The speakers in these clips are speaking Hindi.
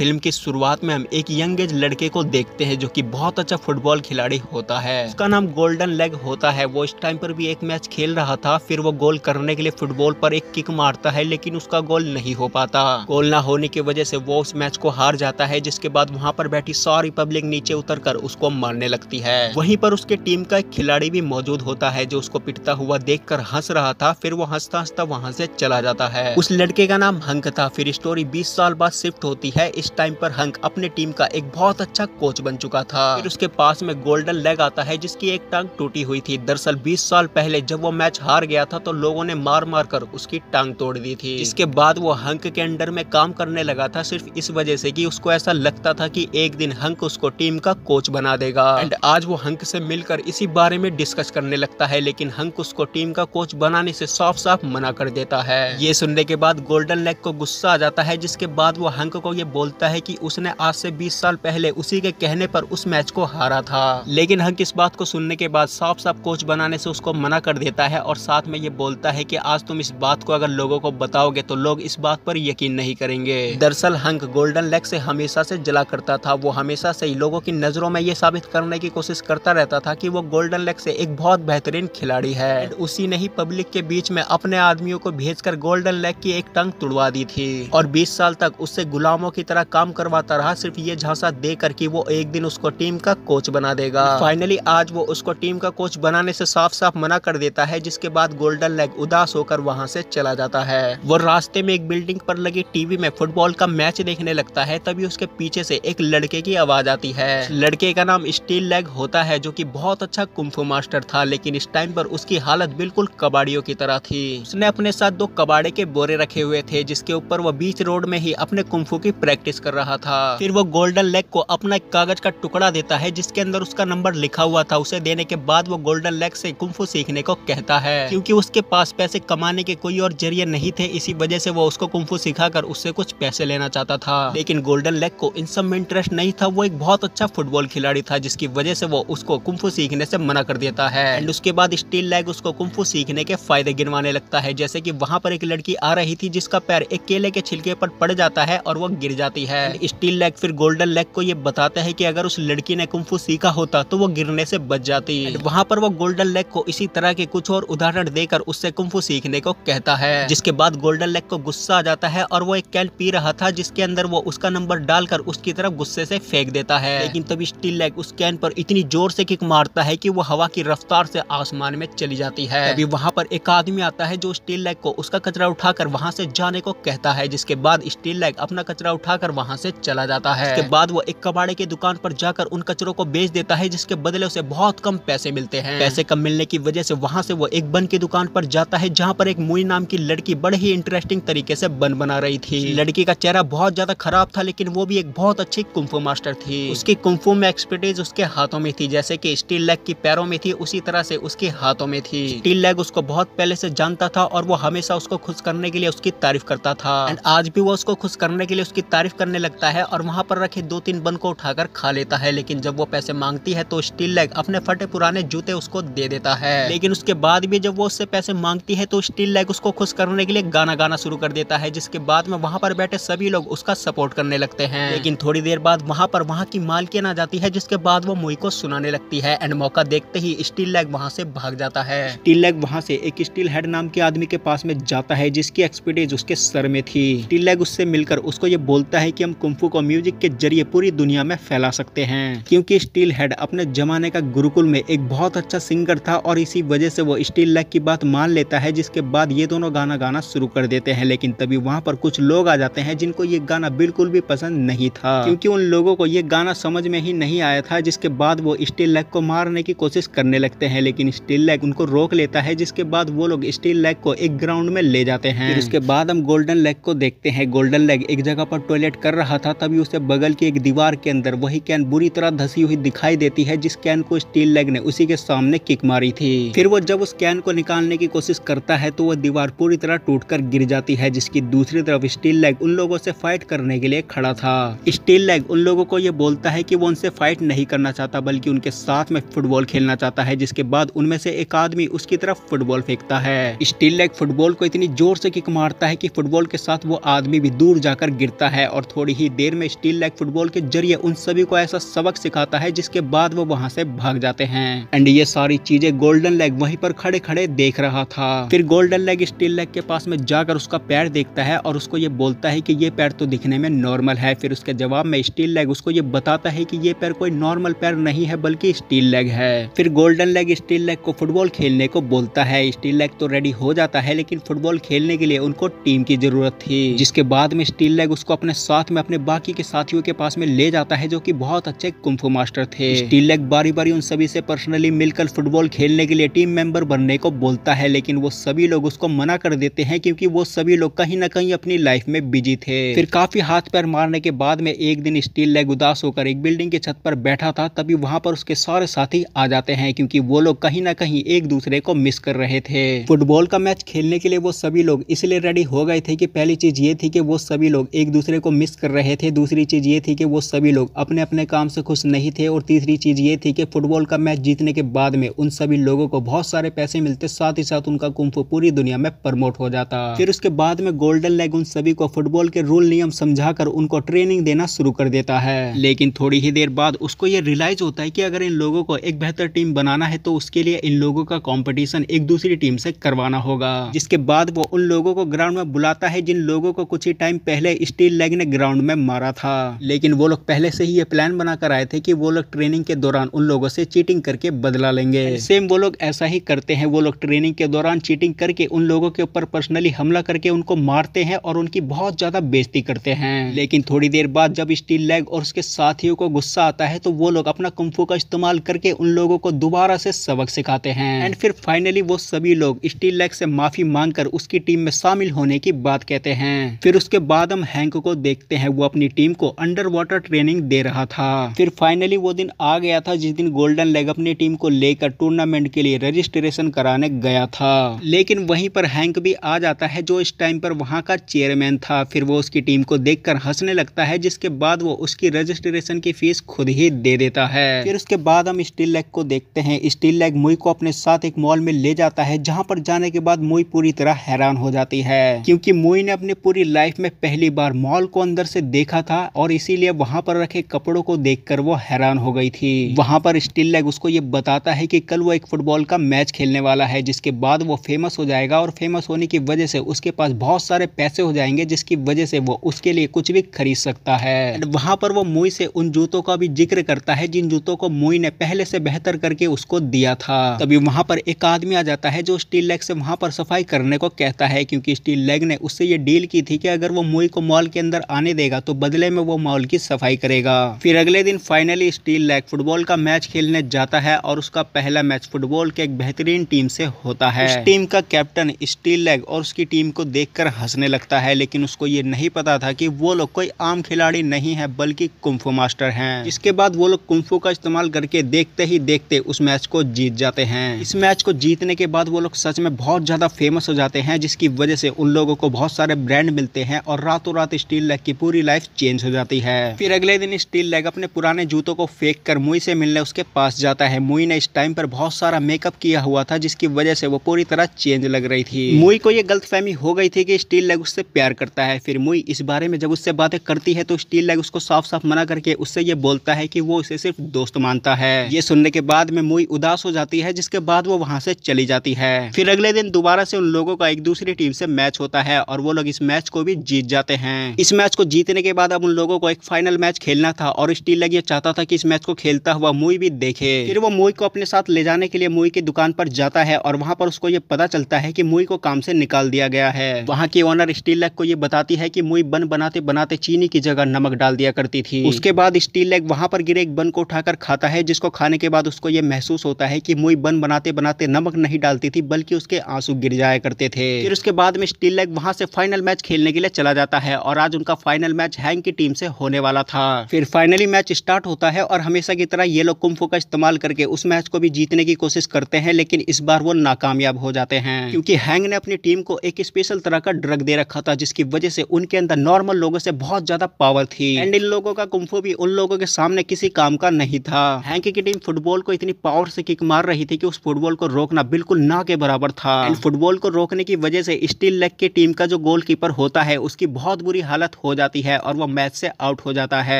फिल्म की शुरुआत में हम एक यंग एज लड़के को देखते हैं जो कि बहुत अच्छा फुटबॉल खिलाड़ी होता है उसका नाम गोल्डन लेग होता है वो इस टाइम पर भी एक मैच खेल रहा था फिर वो गोल करने के लिए फुटबॉल पर एक किक मारता है लेकिन उसका गोल नहीं हो पाता गोल ना होने की वजह से वो उस मैच को हार जाता है जिसके बाद वहाँ पर बैठी सारी पब्लिक नीचे उतर कर उसको मारने लगती है वही पर उसके टीम का एक खिलाड़ी भी मौजूद होता है जो उसको पिटता हुआ देख कर हंस रहा था फिर वो हंसता हंसता वहाँ से चला जाता है उस लड़के का नाम हंक था फिर स्टोरी बीस साल बाद शिफ्ट होती है इस टाइम पर हंक अपने टीम का एक बहुत अच्छा कोच बन चुका था फिर उसके पास में गोल्डन लेग आता है जिसकी एक टांग टूटी हुई थी दरअसल 20 साल पहले जब वो मैच हार गया था तो लोगों ने मार मार कर उसकी टांग तोड़ दी थी इसके बाद वो हंक के अंडर में काम करने लगा था सिर्फ इस वजह से की उसको ऐसा लगता था की एक दिन हंक उसको टीम का कोच बना देगा एंड आज वो हंक से मिलकर इसी बारे में डिस्कस करने लगता है लेकिन हंक उसको टीम का कोच बनाने से साफ साफ मना कर देता है ये सुनने के बाद गोल्डन लेग को गुस्सा आ जाता है जिसके बाद वो हंक को ये बोलता सकता है कि उसने आज से 20 साल पहले उसी के कहने पर उस मैच को हारा था लेकिन हंक इस बात को सुनने के बाद साफ साफ कोच बनाने से उसको मना कर देता है और साथ में ये बोलता है कि आज तुम इस बात को अगर लोगों को बताओगे तो लोग इस बात पर यकीन नहीं करेंगे दरअसल हंक गोल्डन लेग से हमेशा से जला करता था वो हमेशा से लोगों की नजरों में ये साबित करने की कोशिश करता रहता था की वो गोल्डन लेग से एक बहुत बेहतरीन खिलाड़ी है उसी ने ही पब्लिक के बीच में अपने आदमियों को भेज गोल्डन लेग की एक टंग तुड़वा दी थी और बीस साल तक उससे गुलामों की तरह सारा काम करवाता रहा सिर्फ ये झांसा दे करके वो एक दिन उसको टीम का कोच बना देगा फाइनली आज वो उसको टीम का कोच बनाने से साफ साफ मना कर देता है जिसके बाद गोल्डन लेग उदास होकर वहाँ से चला जाता है वो रास्ते में एक बिल्डिंग पर लगी टीवी में फुटबॉल का मैच देखने लगता है तभी उसके पीछे से एक लड़के की आवाज आती है लड़के का नाम स्टील लेग होता है जो की बहुत अच्छा कुम्फू मास्टर था लेकिन इस टाइम पर उसकी हालत बिल्कुल कबाड़ियों की तरह थी उसने अपने साथ दो कबाड़े के बोरे रखे हुए थे जिसके ऊपर वो बीच रोड में ही अपने कुम्फू की प्रैक्टिस प्रैक्टिस कर रहा था फिर वो गोल्डन लेग को अपना एक कागज का टुकड़ा देता है जिसके अंदर उसका नंबर लिखा हुआ था उसे देने के बाद वो गोल्डन लेग से कुंफू सीखने को कहता है क्योंकि उसके पास पैसे कमाने के कोई और जरिए नहीं थे इसी वजह से वो उसको कुंफू सिखाकर उससे कुछ पैसे लेना चाहता था लेकिन गोल्डन लेग को इन सब में इंटरेस्ट नहीं था वो एक बहुत अच्छा फुटबॉल खिलाड़ी था जिसकी वजह से वो उसको कुंफू सीखने से मना कर देता है एंड उसके बाद स्टील लेग उसको कुंफू सीखने के फायदे गिनवाने लगता है जैसे की वहाँ पर एक लड़की आ रही थी जिसका पैर एक केले के छिलके पर पड़ जाता है और वो गिर जाती जाती है स्टील लेग फिर गोल्डन लेग को ये बताते हैं कि अगर उस लड़की ने कुंफू सीखा होता तो वो गिरने से बच जाती वहाँ पर वो गोल्डन लेग को इसी तरह के कुछ और उदाहरण देकर उससे कुंफू सीखने को कहता है जिसके बाद गोल्डन लेग को गुस्सा आ जाता है और वो एक कैन पी रहा था जिसके अंदर वो उसका नंबर डालकर उसकी तरफ गुस्से से फेंक देता है लेकिन तभी स्टील लेग उस कैन पर इतनी जोर से किक मारता है कि वो हवा की रफ्तार से आसमान में चली जाती है अभी वहाँ पर एक आदमी आता है जो स्टील लेग को उसका कचरा उठाकर वहाँ से जाने को कहता है जिसके बाद स्टील लेग अपना कचरा उठाकर कर वहाँ से चला जाता है इसके बाद वो एक कबाड़े की दुकान पर जाकर उन कचरों को बेच देता है जिसके बदले उसे बहुत कम पैसे मिलते हैं पैसे कम मिलने की वजह से वहाँ से वो एक बन की दुकान पर जाता है जहाँ पर एक मुई नाम की लड़की बड़े ही इंटरेस्टिंग तरीके से बन बना रही थी लड़की का चेहरा बहुत ज्यादा खराब था लेकिन वो भी एक बहुत अच्छी कुंफू मास्टर थी उसकी कुंफू में एक्सपर्टीज उसके हाथों में थी जैसे की स्टील लेग की पैरों में थी उसी तरह से उसके हाथों में थी स्टील लेग उसको बहुत पहले से जानता था और वो हमेशा उसको खुश करने के लिए उसकी तारीफ करता था एंड आज भी वो उसको खुश करने के लिए उसकी तारीफ करने लगता है और वहाँ पर रखे दो तीन बन को उठाकर खा लेता है लेकिन जब वो पैसे मांगती है तो स्टील लेग अपने फटे पुराने जूते उसको दे देता है लेकिन उसके बाद भी जब वो उससे पैसे मांगती है तो स्टील लेग उसको खुश करने के लिए गाना गाना शुरू कर देता है जिसके बाद में वहाँ पर बैठे सभी लोग उसका सपोर्ट करने लगते हैं लेकिन थोड़ी देर बाद वहाँ पर वहाँ की मालकिन आ जाती है जिसके बाद वो मुई को सुनाने लगती है एंड मौका देखते ही स्टील लेग वहाँ से भाग जाता है स्टील लेग वहाँ से एक स्टील हेड नाम के आदमी के पास में जाता है जिसकी एक्सपर्टीज उसके सर में थी स्टील लेग उससे मिलकर उसको ये बोलता है है कि हम कुंफू को म्यूजिक के जरिए पूरी दुनिया में फैला सकते हैं क्योंकि स्टील हेड अपने जमाने का गुरुकुल में एक बहुत अच्छा सिंगर था और इसी वजह से वो स्टील लेग की बात मान लेता है जिसके बाद ये दोनों गाना गाना शुरू कर देते हैं लेकिन तभी वहाँ पर कुछ लोग आ जाते हैं जिनको ये गाना बिल्कुल भी पसंद नहीं था क्योंकि उन लोगों को ये गाना समझ में ही नहीं आया था जिसके बाद वो स्टील लेग को मारने की कोशिश करने लगते हैं लेकिन स्टील लेग उनको रोक लेता है जिसके बाद वो लोग स्टील लेग को एक ग्राउंड में ले जाते हैं उसके बाद हम गोल्डन लेग को देखते हैं गोल्डन लेग एक जगह पर टॉयलेट कर रहा था तभी उसे बगल की एक दीवार के अंदर वही कैन बुरी तरह धसी हुई दिखाई देती है जिस कैन को स्टील लेग ने उसी के सामने किक मारी थी फिर वो जब उस कैन को निकालने की कोशिश करता है तो वह दीवार पूरी तरह टूट गिर जाती है जिसकी दूसरी तरफ स्टील लेग उन लोगों से फाइट करने के लिए खड़ा था स्टील लेग उन लोगों को यह बोलता है कि वो उनसे फाइट नहीं करना चाहता बल्कि उनके साथ में फुटबॉल खेलना चाहता है जिसके बाद उनमें से एक आदमी उसकी तरफ फुटबॉल फेंकता है स्टील लेग फुटबॉल को इतनी जोर से किक मारता है कि फुटबॉल के साथ वो आदमी भी दूर जाकर गिरता है और थोड़ी ही देर में स्टील लेग फुटबॉल के जरिए उन सभी को ऐसा सबक सिखाता है जिसके बाद वो वहाँ से भाग जाते हैं एंड ये सारी चीजें गोल्डन लेग वहीं पर खड़े खड़े देख रहा था फिर गोल्डन लेग स्टील लेग के पास में जाकर उसका पैर देखता है और उसको ये बोलता है की ये पैर तो दिखने में नॉर्मल है फिर उसके जवाब में स्टील लेग उसको ये बताता है की ये पैर कोई नॉर्मल पैर नहीं है बल्कि स्टील लेग है फिर गोल्डन लेग स्टील लेग को फुटबॉल खेलने को बोलता है स्टील लेग तो रेडी हो जाता है लेकिन फुटबॉल खेलने के लिए उनको टीम की जरूरत थी जिसके बाद में स्टील लेग उसको अपने साथ में अपने बाकी के साथियों के पास में ले जाता है जो कि बहुत अच्छे कुंफो मास्टर थे स्टील लेग बारी बारी उन सभी से पर्सनली मिलकर फुटबॉल खेलने के लिए टीम मेंबर बनने को बोलता है लेकिन वो सभी लोग उसको मना कर देते हैं क्योंकि वो सभी लोग कहीं ना कहीं अपनी लाइफ में बिजी थे फिर काफी हाथ पैर मारने के बाद में एक दिन स्टील लेग उदास होकर एक बिल्डिंग के छत पर बैठा था तभी वहां पर उसके सारे साथी आ जाते हैं क्योंकि वो लोग कहीं ना कहीं एक दूसरे को मिस कर रहे थे फुटबॉल का मैच खेलने के लिए वो सभी लोग इसलिए रेडी हो गए थे कि पहली चीज ये थी कि वो सभी लोग एक दूसरे को मिस कर रहे थे दूसरी चीज़ ये थी कि वो सभी लोग अपने अपने काम से खुश नहीं थे और तीसरी चीज़ ये थी कि फुटबॉल का मैच जीतने के बाद में उन सभी लोगों को बहुत सारे पैसे मिलते साथ ही साथ उनका कुंफू पूरी दुनिया में प्रमोट हो जाता फिर उसके बाद में गोल्डन लेग उन सभी को फुटबॉल के रूल नियम समझा कर उनको ट्रेनिंग देना शुरू कर देता है लेकिन थोड़ी ही देर बाद उसको ये रियलाइज होता है कि अगर इन लोगों को एक बेहतर टीम बनाना है तो उसके लिए इन लोगों का कॉम्पिटिशन एक दूसरी टीम से करवाना होगा जिसके बाद वो उन लोगों को ग्राउंड में बुलाता है जिन लोगों को कुछ ही टाइम पहले स्टील लेग ने ग्राउंड में मारा था लेकिन वो लोग पहले से ही ये प्लान बनाकर आए थे कि वो लोग ट्रेनिंग के दौरान उन लोगों से चीटिंग करके बदला लेंगे सेम वो लोग ऐसा ही करते हैं वो लोग ट्रेनिंग के दौरान चीटिंग करके उन लोगों के ऊपर पर्सनली हमला करके उनको मारते हैं और उनकी बहुत ज्यादा बेजती करते हैं लेकिन थोड़ी देर बाद जब स्टील लेग और उसके साथियों को गुस्सा आता है तो वो लोग अपना कुंफू का इस्तेमाल करके उन लोगों को दोबारा से सबक सिखाते हैं एंड फिर फाइनली वो सभी लोग स्टील लेग से माफी मांगकर उसकी टीम में शामिल होने की बात कहते हैं फिर उसके बाद हम हैंक को देख देखते हैं वो अपनी टीम को अंडर वाटर ट्रेनिंग दे रहा था फिर फाइनली वो दिन आ गया था जिस दिन गोल्डन लेग अपनी टीम को लेकर टूर्नामेंट के लिए रजिस्ट्रेशन कराने गया था लेकिन वहीं पर हैंक भी आ जाता है जो इस टाइम पर वहाँ का चेयरमैन था फिर वो उसकी टीम को देख हंसने लगता है जिसके बाद वो उसकी रजिस्ट्रेशन की फीस खुद ही दे देता है फिर उसके बाद हम स्टील लेग को देखते हैं स्टील लेग मुई को अपने साथ एक मॉल में ले जाता है जहाँ पर जाने के बाद मुई पूरी तरह हैरान हो जाती है क्योंकि मुई ने अपनी पूरी लाइफ में पहली बार मॉल को अंदर से देखा था और इसीलिए वहां पर रखे कपड़ों को देखकर वो हैरान हो गई थी वहां पर स्टिल लेग उसको ये बताता है कि कल वो एक फुटबॉल का मैच खेलने वाला है जिसके बाद वो फेमस हो जाएगा और फेमस होने की वजह से उसके पास बहुत सारे पैसे हो जाएंगे जिसकी वजह से वो उसके लिए कुछ भी खरीद सकता है वहां पर वो मुई से उन जूतों का भी जिक्र करता है जिन जूतों को मुई ने पहले से बेहतर करके उसको दिया था तभी वहां पर एक आदमी आ जाता है जो स्टील लेग से वहां पर सफाई करने को कहता है क्योंकि स्टील लेग ने उससे ये डील की थी कि अगर वो मुई को मॉल के अंदर आने आने देगा तो बदले में वो मॉल की सफाई करेगा फिर अगले दिन फाइनली स्टील लैग फुटबॉल का मैच खेलने जाता है और उसका पहला मैच फुटबॉल के एक बेहतरीन टीम से होता है इस टीम का कैप्टन स्टील लैग और उसकी टीम को देख हंसने लगता है लेकिन उसको ये नहीं पता था की वो लोग कोई आम खिलाड़ी नहीं है बल्कि कुम्फू मास्टर है इसके बाद वो लोग कुम्फू का इस्तेमाल करके देखते ही देखते उस मैच को जीत जाते हैं इस मैच को जीतने के बाद वो लोग सच में बहुत ज्यादा फेमस हो जाते हैं जिसकी वजह से उन लोगों को बहुत सारे ब्रांड मिलते हैं और रातों रात स्टील लैग उसकी पूरी लाइफ चेंज हो जाती है फिर अगले दिन स्टील लेग अपने पुराने जूतों को फेंक कर मुई से मिलने उसके पास जाता है मुई ने इस टाइम पर बहुत सारा मेकअप किया हुआ था जिसकी वजह से वो पूरी तरह चेंज लग रही थी मुई को ये गलत हो गई थी की स्टील लेग उससे प्यार करता है फिर मुई इस बारे में जब उससे बातें करती है तो स्टील लेग उसको साफ साफ मना करके उससे ये बोलता है की वो उसे सिर्फ दोस्त मानता है ये सुनने के बाद में मुई उदास हो जाती है जिसके बाद वो वहाँ से चली जाती है फिर अगले दिन दोबारा से उन लोगों का एक दूसरी टीम से मैच होता है और वो लोग इस मैच को भी जीत जाते हैं इस मैच को जीतने के बाद अब उन लोगों को एक फाइनल मैच खेलना था और स्टील लग ये चाहता था कि इस मैच को खेलता हुआ मुई भी देखे फिर वो मुई को अपने साथ ले जाने के लिए मुई की दुकान पर जाता है और वहाँ पर उसको ये पता चलता है की मुई को काम से निकाल दिया गया है वहाँ की ओनर स्टील लेग को ये बताती है की मुई बन बनाते बनाते चीनी की जगह नमक डाल दिया करती थी उसके बाद स्टील लेग वहाँ पर गिरे एक बन को उठाकर खाता है जिसको खाने के बाद उसको ये महसूस होता है की मुई बन बनाते बनाते नमक नहीं डालती थी बल्कि उसके आंसू गिर जाया करते थे फिर उसके बाद में स्टील लेग वहाँ से फाइनल मैच खेलने के लिए चला जाता है और आज उनका फाइनल मैच हैंग की टीम से होने वाला था फिर फाइनली मैच स्टार्ट होता है और हमेशा की तरह ये लोग कुंफू का इस्तेमाल करके उस मैच को भी जीतने की कोशिश करते हैं लेकिन इस बार वो नाकामयाब हो जाते हैं क्योंकि हैंग ने अपनी टीम को एक स्पेशल तरह का ड्रग दे रखा था जिसकी वजह से उनके अंदर नॉर्मल लोगों से बहुत ज्यादा पावर थी एंड इन लोगों का कुम्फू भी उन लोगों के सामने किसी काम का नहीं था हैंग की टीम फुटबॉल को इतनी पावर से किक मार रही थी कि उस फुटबॉल को रोकना बिल्कुल ना के बराबर था फुटबॉल को रोकने की वजह से स्टील लेग की टीम का जो गोलकीपर होता है उसकी बहुत बुरी हालत हो हो जाती है और वो मैच से आउट हो जाता है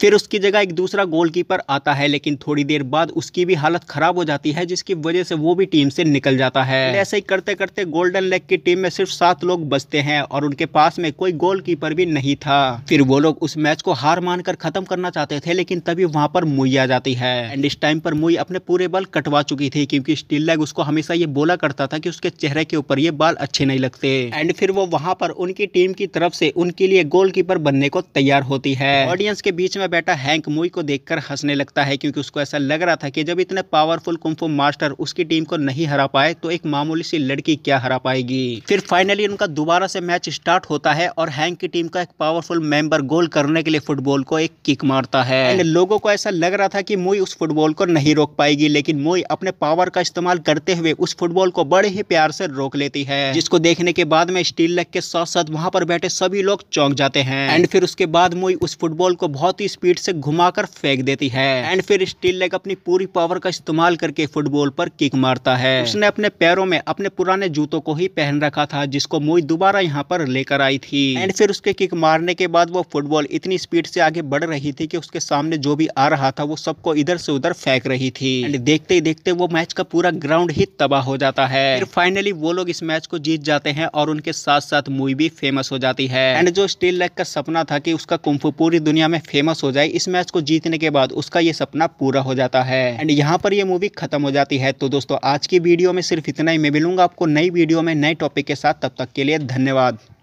फिर उसकी जगह एक दूसरा गोलकीपर आता है लेकिन थोड़ी देर बाद उसकी भी हालत खराब हो जाती है जिसकी वजह से वो भी टीम से निकल जाता है ऐसे ही करते करते गोल्डन लेग की टीम में सिर्फ सात लोग बचते हैं और उनके पास में कोई गोलकीपर भी नहीं था फिर वो लोग उस मैच को हार मान खत्म करना चाहते थे लेकिन तभी वहाँ पर मुई आ जाती है एंड इस टाइम पर मुई अपने पूरे बाल कटवा चुकी थी क्योंकि स्टील लेग उसको हमेशा ये बोला करता था कि उसके चेहरे के ऊपर ये बाल अच्छे नहीं लगते एंड फिर वो वहाँ पर उनकी टीम की तरफ से उनके लिए गोलकीपर एक्टर बनने को तैयार होती है ऑडियंस के बीच में बैठा हैंक मुई को देखकर हंसने लगता है क्योंकि उसको ऐसा लग रहा था कि जब इतने पावरफुल कुंफू मास्टर उसकी टीम को नहीं हरा पाए तो एक मामूली सी लड़की क्या हरा पाएगी फिर फाइनली उनका दोबारा से मैच स्टार्ट होता है और हैंक की टीम का एक पावरफुल मेंबर गोल करने के लिए फुटबॉल को एक किक मारता है लोगो लोगों को ऐसा लग रहा था कि मोई उस फुटबॉल को नहीं रोक पाएगी लेकिन मोई अपने पावर का इस्तेमाल करते हुए उस फुटबॉल को बड़े ही प्यार से रोक लेती है जिसको देखने के बाद में स्टील लग के साथ साथ वहां पर बैठे सभी लोग चौंक जाते हैं एंड फिर उसके बाद मोई उस फुटबॉल को बहुत ही स्पीड से घुमाकर फेंक देती है एंड फिर स्टील लेग अपनी पूरी पावर का इस्तेमाल करके फुटबॉल पर किक मारता है उसने अपने पैरों में अपने पुराने जूतों को ही पहन रखा था जिसको मोई दोबारा यहाँ पर लेकर आई थी एंड फिर उसके किक मारने के बाद वो फुटबॉल इतनी स्पीड से आगे बढ़ रही थी की उसके सामने जो भी आ रहा था वो सबको इधर से उधर फेंक रही थी एंड देखते ही देखते वो मैच का पूरा ग्राउंड ही तबाह हो जाता है फिर फाइनली वो लोग इस मैच को जीत जाते हैं और उनके साथ साथ मूवी भी फेमस हो जाती है एंड जो स्टील लेग का सपना था कि उसका कुंफू पूरी दुनिया में फेमस हो जाए इस मैच को जीतने के बाद उसका ये सपना पूरा हो जाता है एंड यहाँ पर ये मूवी खत्म हो जाती है तो दोस्तों आज की वीडियो में सिर्फ इतना ही मैं मिलूंगा आपको नई वीडियो में नए टॉपिक के साथ तब तक के लिए धन्यवाद